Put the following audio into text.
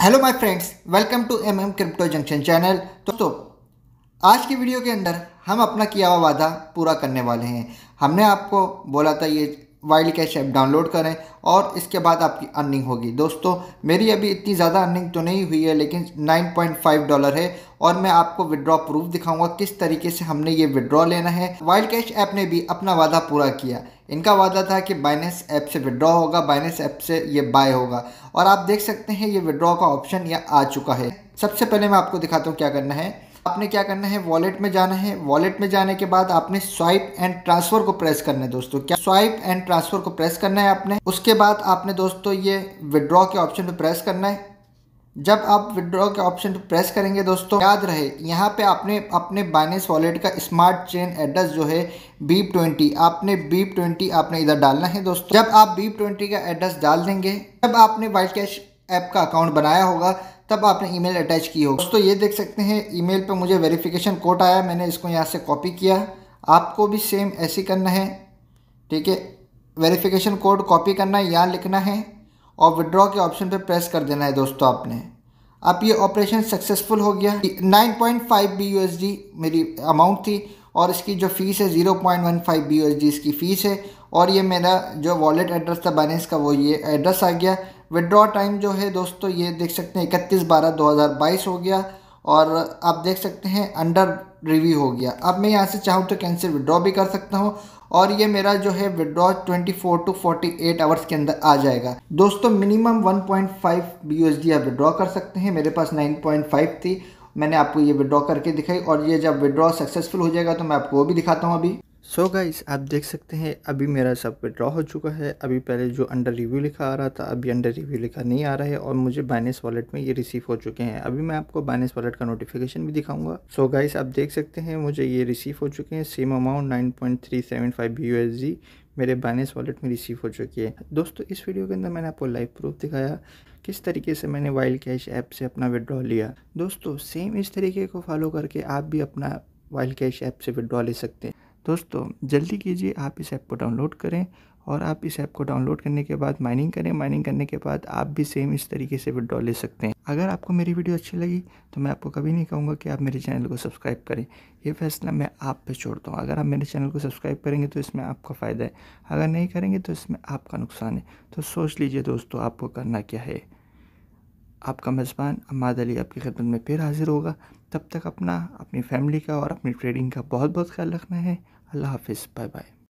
hello my friends welcome to M M crypto junction channel दोस्तों आज की video के अंदर हम अपना किया हुआ वादा पूरा करने वाले हैं हमने आपको बोला था ये वाइल्ड कैश ऐप डाउनलोड करें और इसके बाद आपकी अर्निंग होगी दोस्तों मेरी अभी इतनी ज़्यादा अर्निंग तो नहीं हुई है लेकिन 9.5 डॉलर है और मैं आपको विड्रॉ प्रूफ दिखाऊंगा किस तरीके से हमने ये विड्रॉ लेना है वाइल्ड कैश ऐप ने भी अपना वादा पूरा किया इनका वादा था कि बाइनेंस ऐप से विड्रॉ होगा बाइनेंस ऐप से ये बाय होगा और आप देख सकते हैं ये विड्रॉ का ऑप्शन यह आ चुका है सबसे पहले मैं आपको दिखाता हूँ क्या करना है आपने क्या करना है वॉलेट में जाना है वॉलेट में जाने के बाद आपने स्वाइप एंड ट्रांसफर को प्रेस करना है दोस्तों क्या स्वाइप एंड ट्रांसफर को प्रेस करना है आपने उसके बाद आपने दोस्तों ये विड्रॉ के ऑप्शन पर प्रेस करना है जब आप विड्रॉ के ऑप्शन पर प्रेस करेंगे दोस्तों याद रहे यहाँ पे आपने अपने बाइनेंस वॉलेट का स्मार्ट चेन एड्रेस जो है बीप ट्वेंटी आपने बीप ट्वेंटी आपने इधर डालना है दोस्तों जब आप बीप ट्वेंटी का एड्रेस डाल देंगे जब आपने वाइट कैश ऐप का अकाउंट बनाया होगा तब आपने ईमेल अटैच की हो दोस्तों ये देख सकते हैं ईमेल पे मुझे वेरिफिकेशन कोड आया मैंने इसको यहाँ से कॉपी किया आपको भी सेम ऐसे करना है ठीक है वेरिफिकेशन कोड कॉपी करना है यहाँ लिखना है और विड्रॉ के ऑप्शन पर प्रेस कर देना है दोस्तों आपने अब आप ये ऑपरेशन सक्सेसफुल हो गया नाइन पॉइंट फाइव बी मेरी अमाउंट थी और इसकी जो फ़ीस है zero point one five B इसकी फ़ीस है और ये मेरा जो वॉलेट एड्रेस था बैलेंस का वो ये एड्रेस आ गया विदड्रॉ टाइम जो है दोस्तों ये देख सकते हैं इकतीस बारह दो हज़ार बाईस हो गया और आप देख सकते हैं अंडर रिव्यू हो गया अब मैं यहाँ से चाहूँ तो कैंसिल विदड्रॉ भी कर सकता हूँ और ये मेरा जो है withdraw four to forty eight hours के अंदर आ जाएगा दोस्तों minimum one point five B D आप विड्रॉ कर सकते हैं मेरे पास नाइन पॉइंट फाइव थी मैंने आपको ये विड्रॉ करके दिखाई और ये जब विड्रॉ सक्सेसफुल हो जाएगा तो मैं आपको वो भी दिखाता हूँ अभी सो so गाइस आप देख सकते हैं अभी मेरा सब विड्रॉ हो चुका है अभी पहले जो अंडर रिव्यू लिखा आ रहा था अभी अंडर रिव्यू लिखा नहीं आ रहा है और मुझे बाइनेस वॉलेट में ये रिसीव हो चुके हैं अभी मैं आपको बाइनेस वॉलेट का नोटिफिकेशन भी दिखाऊंगा सो गाइस आप देख सकते हैं मुझे ये रिसीव हो चुके हैं same amount nine point three seven five मेरे बाइनेंस वॉलेट में रिसीव हो चुकी है दोस्तों इस वीडियो के अंदर मैंने आपको लाइव प्रूफ दिखाया किस तरीके से मैंने वाइल्ड कैश ऐप से अपना विड्रॉ लिया दोस्तों सेम इस तरीके को फॉलो करके आप भी अपना वाइल्ड कैश ऐप से विड्रॉ ले सकते हैं दोस्तों जल्दी कीजिए आप इस ऐप को डाउनलोड करें और आप इस ऐप को डाउनलोड करने के बाद माइनिंग करें माइनिंग करने के बाद आप भी सेम इस तरीके से विड्रॉ ले सकते हैं अगर आपको मेरी वीडियो अच्छी लगी तो मैं आपको कभी नहीं कहूँगा कि आप मेरे चैनल को सब्सक्राइब करें यह फैसला मैं आप पे छोड़ता हूँ अगर आप मेरे चैनल को सब्सक्राइब करेंगे तो इसमें आपका फ़ायदा है अगर नहीं करेंगे तो इसमें आपका नुकसान है तो सोच लीजिए दोस्तों आपको करना क्या है आपका मेज़बान अम्माद अली आपकी खिदमत में फिर हाजिर होगा तब तक अपना अपनी फैमिली का और अपनी ट्रेडिंग का बहुत बहुत ख्याल रखना है अल्लाह हाफिज़ बाय बाय